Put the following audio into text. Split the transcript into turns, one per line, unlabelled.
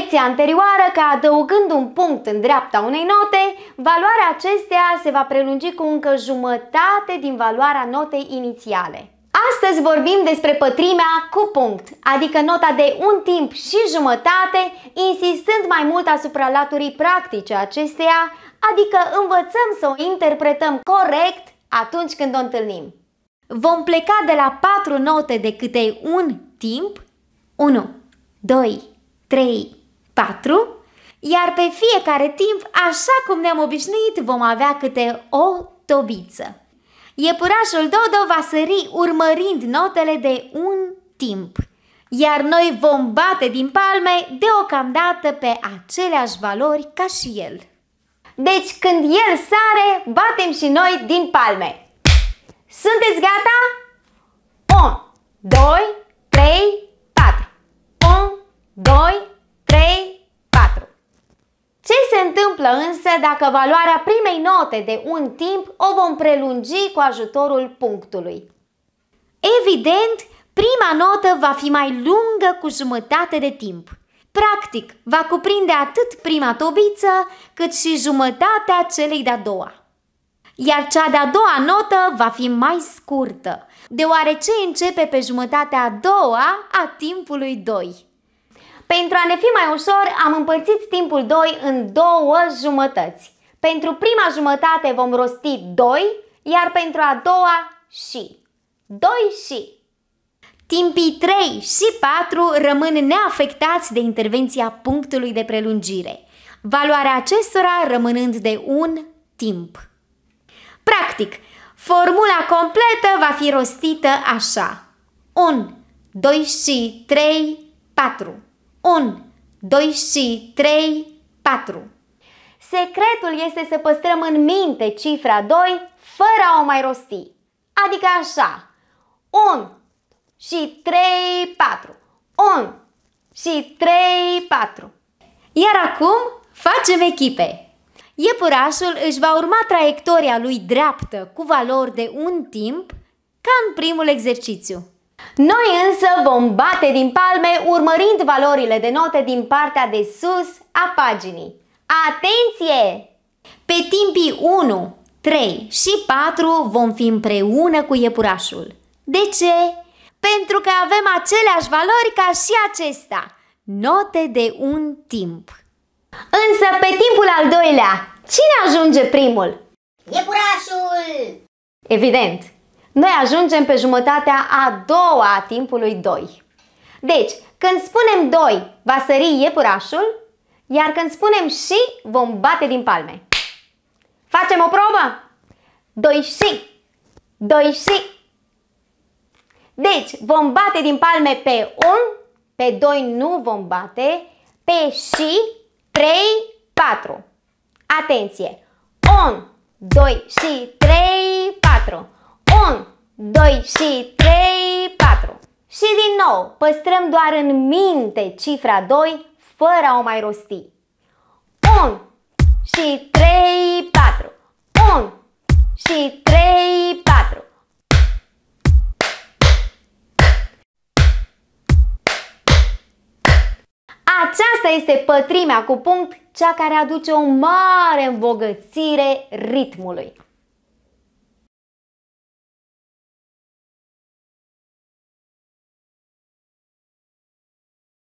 lecția anterioară că adăugând un punct în dreapta unei note, valoarea acesteia se va prelungi cu încă jumătate din valoarea notei inițiale. Astăzi vorbim despre pătrimea cu punct, adică nota de un timp și jumătate, insistând mai mult asupra laturii practice acesteia, adică învățăm să o interpretăm corect atunci când o întâlnim. Vom pleca de la patru note de câte un timp, 1, 2, 3, 4. iar pe fiecare timp, așa cum ne-am obișnuit, vom avea câte o tobiță. Iepurașul Dodo va sări urmărind notele de un timp, iar noi vom bate din palme deocamdată pe aceleași valori ca și el. Deci când el sare, batem și noi din palme. Sunteți gata? 1, 2, 3, 4 1, 2, ce se întâmplă însă dacă valoarea primei note de un timp o vom prelungi cu ajutorul punctului? Evident, prima notă va fi mai lungă cu jumătate de timp. Practic, va cuprinde atât prima tobiță, cât și jumătatea celei de-a doua. Iar cea de-a doua notă va fi mai scurtă, deoarece începe pe jumătatea a doua a timpului 2. Pentru a ne fi mai ușor, am împărțit timpul 2 în două jumătăți. Pentru prima jumătate vom rosti 2, iar pentru a doua și. 2 și. Timpii 3 și 4 rămân neafectați de intervenția punctului de prelungire, valoarea acestora rămânând de un timp. Practic, formula completă va fi rostită așa. 1, 2 și 3, 4. 1, 2 și 3, 4. Secretul este să păstrăm în minte cifra 2 fără a o mai rosti. Adică așa. 1 și 3, 4. 1 și 3, 4. Iar acum facem echipe. Iepurașul își va urma traiectoria lui dreaptă cu valori de un timp ca în primul exercițiu. Noi însă vom bate din palme urmărind valorile de note din partea de sus a paginii. Atenție! Pe timpii 1, 3 și 4 vom fi împreună cu iepurașul. De ce? Pentru că avem aceleași valori ca și acesta. Note de un timp. Însă pe timpul al doilea, cine ajunge primul? Iepurașul! Evident, noi ajungem pe jumătatea a doua a timpului 2. Deci, când spunem 2, va sări iepurașul, iar când spunem și, vom bate din palme. Facem o probă? 2 și, 2 și. Deci, vom bate din palme pe 1, pe 2 nu vom bate, pe și 3, 4. Atenție! 1, 2 și 3, 4. 1, 2 și 3, 4. Și din nou, păstrăm doar în minte cifra 2 fără a o mai rosti. 1 și 3, 4. 1 și 3, 4. Aceasta este pătrimea cu punct, cea care aduce o mare îmbogățire ritmului.